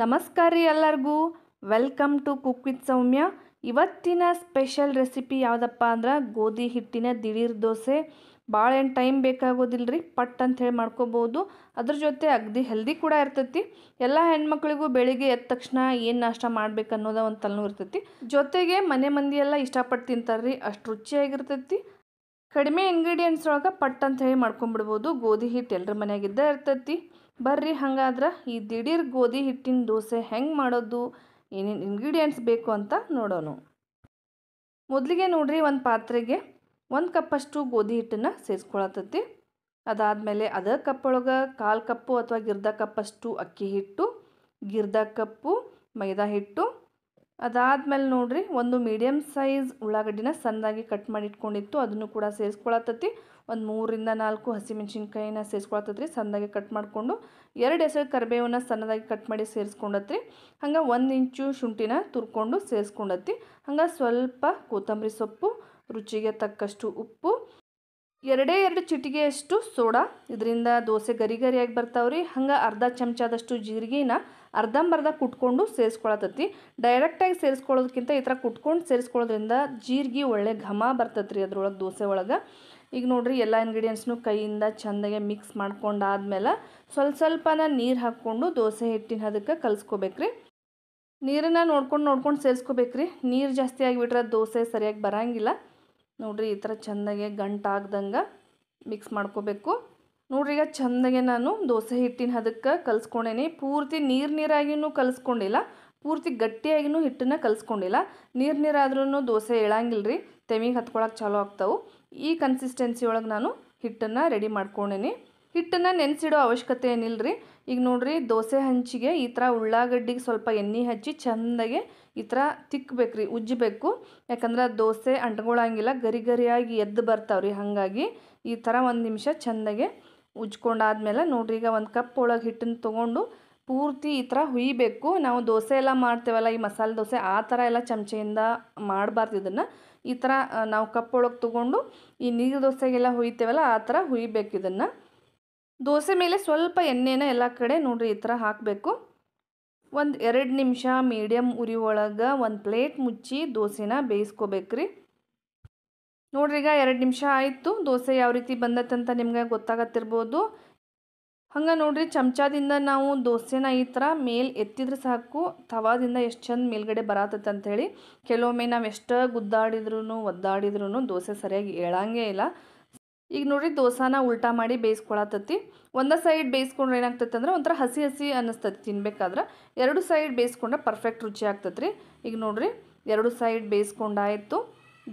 ನಮಸ್ಕಾರ ರೀ ಎಲ್ಲರಿಗೂ welcome to cook with Soumya ಇವತ್ತಿನ ಸ್ಪೆಷಲ್ ರೆಸಿಪಿ ಯಾವುದಪ್ಪ ಅಂದ್ರೆ ಗೋಧಿ ಹಿಟ್ಟಿನ ದಿಢೀರ್ ದೋಸೆ ಭಾಳ ಏನು ಟೈಮ್ ಬೇಕಾಗೋದಿಲ್ಲ ರೀ ಪಟ್ ಅಂಥೇಳಿ ಮಾಡ್ಕೋಬೋದು ಅದ್ರ ಜೊತೆ ಅಗದಿ ಹೆಲ್ದಿ ಕೂಡ ಇರ್ತೈತಿ ಎಲ್ಲ ಹೆಣ್ಮಕ್ಳಿಗೂ ಬೆಳಿಗ್ಗೆ ಎದ್ದ ತಕ್ಷಣ ಏನು ನಾಷ್ಟ ಮಾಡ್ಬೇಕು ಅನ್ನೋದ ಒಂದು ತಲೆನೂ ಇರ್ತೈತಿ ಜೊತೆಗೆ ಮನೆ ಮಂದಿ ಎಲ್ಲ ಇಷ್ಟಪಟ್ಟು ತಿಂತಾರೆ ರೀ ಅಷ್ಟು ರುಚಿಯಾಗಿರ್ತೈತಿ ಕಡಿಮೆ ಇಂಗ್ರೀಡಿಯೆಂಟ್ಸ್ ಒಳಗೆ ಪಟ್ ಅಂತ ಹೇಳಿ ಮಾಡ್ಕೊಂಬಿಡ್ಬೋದು ಗೋಧಿ ಹಿಟ್ಟು ಎಲ್ಲರ ಮನೆಯಾಗಿದ್ದೇ ಇರ್ತೈತಿ ಬರ್ರಿ ಹಾಗಾದ್ರೆ ಈ ದಿಢೀರ್ ಗೋಧಿ ಹಿಟ್ಟಿನ ದೋಸೆ ಹೆಂಗೆ ಮಾಡೋದು ಏನೇನು ಇಂಗ್ರೀಡಿಯೆಂಟ್ಸ್ ಬೇಕು ಅಂತ ನೋಡೋಣ ಮೊದಲಿಗೆ ನೋಡ್ರಿ ಒಂದು ಪಾತ್ರೆಗೆ ಒಂದು ಕಪ್ಪಷ್ಟು ಗೋಧಿ ಹಿಟ್ಟನ್ನು ಸೇರಿಸ್ಕೊಳತ್ತೈತಿ ಅದಾದಮೇಲೆ ಅದ ಕಪ್ಪೊಳಗೆ ಕಾಲು ಕಪ್ಪು ಅಥವಾ ಗಿರ್ದ ಕಪ್ಪಷ್ಟು ಅಕ್ಕಿ ಹಿಟ್ಟು ಗಿರ್ದ ಕಪ್ಪು ಮೈದಾ ಹಿಟ್ಟು ಅದಾದಮೇಲೆ ನೋಡ್ರಿ ಒಂದು ಮೀಡಿಯಮ್ ಸೈಜ್ ಉಳ್ಳಾಗಡ್ಡಿನ ಸಣ್ಣದಾಗಿ ಕಟ್ ಮಾಡಿ ಇಟ್ಕೊಂಡಿತ್ತು ಅದನ್ನು ಕೂಡ ಸೇರಿಸ್ಕೊಳತ್ತತಿ ಒಂದು ಮೂರಿಂದ ನಾಲ್ಕು ಹಸಿಮೆಣ್ಸಿನ್ಕಾಯಿನ ಸೇರಿಸ್ಕೊಳತ್ತತ್ರಿ ಸಣ್ಣದಾಗಿ ಕಟ್ ಮಾಡಿಕೊಂಡು ಎರಡು ಹೆಸರು ಕರಿಬೇವನ್ನ ಸಣ್ಣದಾಗಿ ಕಟ್ ಮಾಡಿ ಸೇರಿಸ್ಕೊಂಡತ್ರಿ ಹಂಗೆ ಒಂದು ಇಂಚು ಶುಂಠಿನ ತುರ್ಕೊಂಡು ಸೇರಿಸ್ಕೊಂಡತ್ತಿ ಹಂಗೆ ಸ್ವಲ್ಪ ಕೊತ್ತಂಬರಿ ಸೊಪ್ಪು ರುಚಿಗೆ ತಕ್ಕಷ್ಟು ಉಪ್ಪು ಎರಡೇ ಎರಡು ಚಿಟಿಗೆಯಷ್ಟು ಸೋಡಾ ಇದರಿಂದ ದೋಸೆ ಗರಿ ಗರಿಯಾಗಿ ಬರ್ತಾವ್ರಿ ಹಂಗೆ ಅರ್ಧ ಚಮಚದಷ್ಟು ಜೀರಿಗೆನ ಅರ್ಧಂಬರ್ಧ ಕುಟ್ಕೊಂಡು ಸೇರಿಸ್ಕೊಳತತಿ ಡೈರೆಕ್ಟಾಗಿ ಸೇರಿಸ್ಕೊಳ್ಳೋದಕ್ಕಿಂತ ಈ ಥರ ಕುಟ್ಕೊಂಡು ಸೇರಿಸ್ಕೊಳ್ಳೋದ್ರಿಂದ ಜೀರಿಗೆ ಒಳ್ಳೆ ಘಮ ಬರ್ತೈತೆ ರೀ ಅದ್ರೊಳಗೆ ದೋಸೆ ಒಳಗೆ ಈಗ ನೋಡಿರಿ ಎಲ್ಲ ಇಂಗ್ರೀಡಿಯೆಂಟ್ಸ್ನು ಕೈಯಿಂದ ಚೆಂದಾಗೆ ಮಿಕ್ಸ್ ಮಾಡ್ಕೊಂಡಾದ್ಮೇಲೆ ಸ್ವಲ್ಪ ಸ್ವಲ್ಪನ ನೀರು ಹಾಕ್ಕೊಂಡು ದೋಸೆ ಹಿಟ್ಟಿನ ಅದಕ್ಕೆ ಕಲಿಸ್ಕೋಬೇಕ್ರಿ ನೀರನ್ನು ನೋಡ್ಕೊಂಡು ನೋಡ್ಕೊಂಡು ಸೇರಿಸ್ಕೋಬೇಕ್ರಿ ನೀರು ಜಾಸ್ತಿ ಆಗಿಬಿಟ್ರೆ ದೋಸೆ ಸರಿಯಾಗಿ ಬರೋಂಗಿಲ್ಲ ನೋಡಿರಿ ಈ ಥರ ಚೆಂದಾಗೆ ಗಂಟಾಗ್ದಂಗೆ ಮಿಕ್ಸ್ ಮಾಡ್ಕೋಬೇಕು ನೋಡ್ರಿ ಈಗ ಚಂದಗೆ ನಾನು ದೋಸೆ ಹಿಟ್ಟಿನ ಅದಕ್ಕೆ ಕಲಿಸ್ಕೊಂಡೇನಿ ಪೂರ್ತಿ ನೀರು ನೀರಾಗಿನೂ ಕಲಿಸ್ಕೊಂಡಿಲ್ಲ ಪೂರ್ತಿ ಗಟ್ಟಿಯಾಗಿನೂ ಹಿಟ್ಟನ್ನು ಕಲಿಸ್ಕೊಂಡಿಲ್ಲ ನೀರು ನೀರಾದ್ರೂ ದೋಸೆ ಏಳಂಗಿಲ್ಲ ರೀ ತೆಮಿಗೆ ಹತ್ಕೊಳಕ್ಕೆ ಚಾಲೂ ಆಗ್ತಾವೆ ಈ ಕನ್ಸಿಸ್ಟೆನ್ಸಿ ಒಳಗೆ ನಾನು ಹಿಟ್ಟನ್ನು ರೆಡಿ ಮಾಡ್ಕೊಂಡೇನಿ ಹಿಟ್ಟನ್ನು ನೆನೆಸಿಡೋ ಅವಶ್ಯಕತೆ ಏನಿಲ್ಲ ರೀ ಈಗ ನೋಡ್ರಿ ದೋಸೆ ಹಂಚಿಗೆ ಈ ಥರ ಉಳ್ಳಾಗಡ್ಡಿಗೆ ಸ್ವಲ್ಪ ಎಣ್ಣೆ ಹಚ್ಚಿ ಚೆಂದಾಗೆ ಈ ಥರ ತಿಕ್ಕಬೇಕು ರೀ ಉಜ್ಜಬೇಕು ಯಾಕಂದ್ರೆ ದೋಸೆ ಅಂಟ್ಕೊಳಂಗಿಲ್ಲ ಗರಿ ಗರಿಯಾಗಿ ಎದ್ದು ಬರ್ತಾವ್ರಿ ಹಾಗಾಗಿ ಈ ಥರ ಒಂದು ನಿಮಿಷ ಚೆಂದಾಗೆ ಉಜ್ಕೊಂಡಾದ್ಮೇಲೆ ನೋಡ್ರಿ ಈಗ ಒಂದು ಕಪ್ ಒಳಗೆ ಹಿಟ್ಟನ್ನು ತೊಗೊಂಡು ಪೂರ್ತಿ ಈ ಥರ ಹುಯ್ಬೇಕು ನಾವು ದೋಸೆ ಎಲ್ಲ ಮಾಡ್ತೇವಲ್ಲ ಈ ಮಸಾಲೆ ದೋಸೆ ಆ ಥರ ಎಲ್ಲ ಚಮಚೆಯಿಂದ ಮಾಡಬಾರ್ದು ಇದನ್ನು ಈ ಥರ ನಾವು ಕಪ್ ಒಳಗೆ ತೊಗೊಂಡು ಈ ನೀರು ದೋಸೆಗೆಲ್ಲ ಹುಯ್ತೇವಲ್ಲ ಆ ಥರ ಹುಯ್ಬೇಕು ಇದನ್ನು ದೋಸೆ ಮೇಲೆ ಸ್ವಲ್ಪ ಎಣ್ಣೆನ ಎಲ್ಲ ಕಡೆ ನೋಡ್ರಿ ಈ ಥರ ಹಾಕಬೇಕು ಒಂದು ಎರಡು ನಿಮಿಷ ಮೀಡಿಯಮ್ ಉರಿ ಒಳಗೆ ಒಂದು ಪ್ಲೇಟ್ ಮುಚ್ಚಿ ದೋಸೆನ ಬೇಯಿಸ್ಕೋಬೇಕ್ರಿ ನೋಡ್ರಿ ಈಗ ಎರಡು ನಿಮಿಷ ಆಯಿತು ದೋಸೆ ಯಾವ ರೀತಿ ಬಂದತ್ತಂತ ನಿಮ್ಗೆ ಗೊತ್ತಾಗತ್ತಿರ್ಬೋದು ಹಂಗೆ ನೋಡ್ರಿ ಚಮಚದಿಂದ ನಾವು ದೋಸೆನ ಈ ಥರ ಮೇಲ್ ಎತ್ತಿದ್ರೆ ಸಾಕು ತವಾದಿಂದ ಎಷ್ಟು ಚಂದ ಮೇಲ್ಗಡೆ ಬರತ್ತೈತೆ ಅಂಥೇಳಿ ಕೆಲವೊಮ್ಮೆ ನಾವು ಎಷ್ಟು ಗುದ್ದಾಡಿದ್ರು ಒದ್ದಾಡಿದ್ರು ದೋಸೆ ಸರಿಯಾಗಿ ಏಳಂಗೇ ಇಲ್ಲ ಈಗ ನೋಡ್ರಿ ದೋಸಾನ ಉಲ್ಟಾ ಮಾಡಿ ಬೇಯಿಸ್ಕೊಳತ್ತತಿ ಒಂದು ಸೈಡ್ ಬೇಯಿಸ್ಕೊಂಡ್ರೆ ಏನಾಗ್ತೈತೆ ಅಂದ್ರೆ ಒಂಥರ ಹಸಿ ಹಸಿ ಅನ್ನಿಸ್ತತಿ ತಿನ್ಬೇಕಾದ್ರೆ ಎರಡು ಸೈಡ್ ಬೇಯಿಸ್ಕೊಂಡ್ರೆ ಪರ್ಫೆಕ್ಟ್ ರುಚಿ ಆಗ್ತೈತೆ ರೀ ಈಗ ನೋಡ್ರಿ ಎರಡು ಸೈಡ್ ಬೇಯಿಸ್ಕೊಂಡಾಯಿತು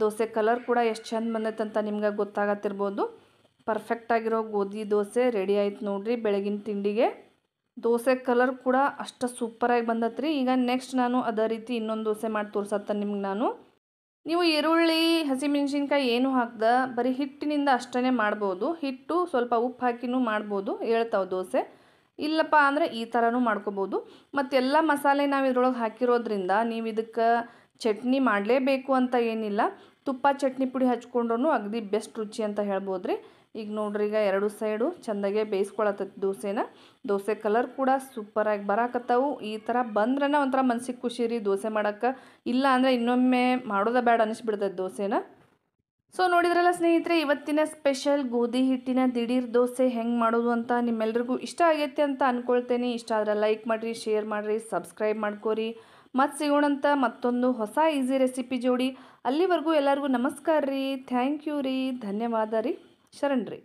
ದೋಸೆ ಕಲರ್ ಕೂಡ ಎಷ್ಟು ಚೆಂದ ಬಂದೈತೆ ಅಂತ ನಿಮ್ಗೆ ಗೊತ್ತಾಗತ್ತಿರ್ಬೋದು ಪರ್ಫೆಕ್ಟಾಗಿರೋ ಗೋಧಿ ದೋಸೆ ರೆಡಿ ಆಯ್ತು ನೋಡಿರಿ ಬೆಳಗಿನ ತಿಂಡಿಗೆ ದೋಸೆ ಕಲರ್ ಕೂಡ ಅಷ್ಟು ಸೂಪರಾಗಿ ಬಂದತ್ರಿ ಈಗ ನೆಕ್ಸ್ಟ್ ನಾನು ಅದೇ ರೀತಿ ಇನ್ನೊಂದು ದೋಸೆ ಮಾಡಿ ತೋರ್ಸತ್ತ ನಿಮ್ಗೆ ನಾನು ನೀವು ಈರುಳ್ಳಿ ಹಸಿಮೆಣ್ಸಿನ್ಕಾಯಿ ಏನು ಹಾಕ್ದ ಬರೀ ಹಿಟ್ಟಿನಿಂದ ಅಷ್ಟೇ ಮಾಡ್ಬೋದು ಹಿಟ್ಟು ಸ್ವಲ್ಪ ಉಪ್ಪು ಹಾಕಿನೂ ಮಾಡ್ಬೋದು ಹೇಳ್ತಾವೆ ದೋಸೆ ಇಲ್ಲಪ್ಪ ಅಂದರೆ ಈ ಥರನೂ ಮಾಡ್ಕೋಬೋದು ಮತ್ತೆಲ್ಲ ಮಸಾಲೆ ನಾವು ಇದ್ರೊಳಗೆ ಹಾಕಿರೋದ್ರಿಂದ ನೀವು ಇದಕ್ಕೆ ಚಟ್ನಿ ಮಾಡಲೇಬೇಕು ಅಂತ ಏನಿಲ್ಲ ತುಪ್ಪ ಚಟ್ನಿ ಪುಡಿ ಹಚ್ಕೊಂಡ್ರೂ ಅಗದಿ ಬೆಸ್ಟ್ ರುಚಿ ಅಂತ ಹೇಳ್ಬೋದು ರೀ ಈಗ ನೋಡ್ರಿ ಈಗ ಎರಡು ಸೈಡು ಚೆಂದಾಗೆ ಬೇಯಿಸ್ಕೊಳತ್ತೈತಿ ದೋಸೆನ ದೋಸೆ ಕಲರ್ ಕೂಡ ಸೂಪರಾಗಿ ಬರಾಕತ್ತವು ಈ ಥರ ಬಂದ್ರೆ ಒಂಥರ ಮನ್ಸಿಗೆ ಖುಷಿ ರೀ ದೋಸೆ ಮಾಡೋಕ್ಕೆ ಇಲ್ಲ ಅಂದರೆ ಇನ್ನೊಮ್ಮೆ ಮಾಡೋದ ಬೇಡ ಅನಿಸ್ಬಿಡ್ತೈತೆ ದೋಸೆನ ಸೊ ನೋಡಿದ್ರಲ್ಲ ಸ್ನೇಹಿತರೆ ಇವತ್ತಿನ ಸ್ಪೆಷಲ್ ಗೋಧಿ ಹಿಟ್ಟಿನ ದಿಢೀರ್ ದೋಸೆ ಹೆಂಗೆ ಮಾಡೋದು ಅಂತ ನಿಮ್ಮೆಲ್ರಿಗೂ ಇಷ್ಟ ಆಗೈತೆ ಅಂತ ಅಂದ್ಕೊಳ್ತೇನೆ ಇಷ್ಟ ಆದರೆ ಲೈಕ್ ಮಾಡಿರಿ ಶೇರ್ ಮಾಡಿರಿ ಸಬ್ಸ್ಕ್ರೈಬ್ ಮಾಡ್ಕೋರಿ ಮತ್ತು ಸಿಗೋಣಂತ ಮತ್ತೊಂದು ಹೊಸ ಈಸಿ ರೆಸಿಪಿ ಜೋಡಿ ಅಲ್ಲಿವರೆಗೂ ಎಲ್ಲರಿಗೂ ನಮಸ್ಕಾರ ರೀ ಥ್ಯಾಂಕ್ ಯು ರೀ ಧನ್ಯವಾದ ರೀ ಶರಣ್ರಿ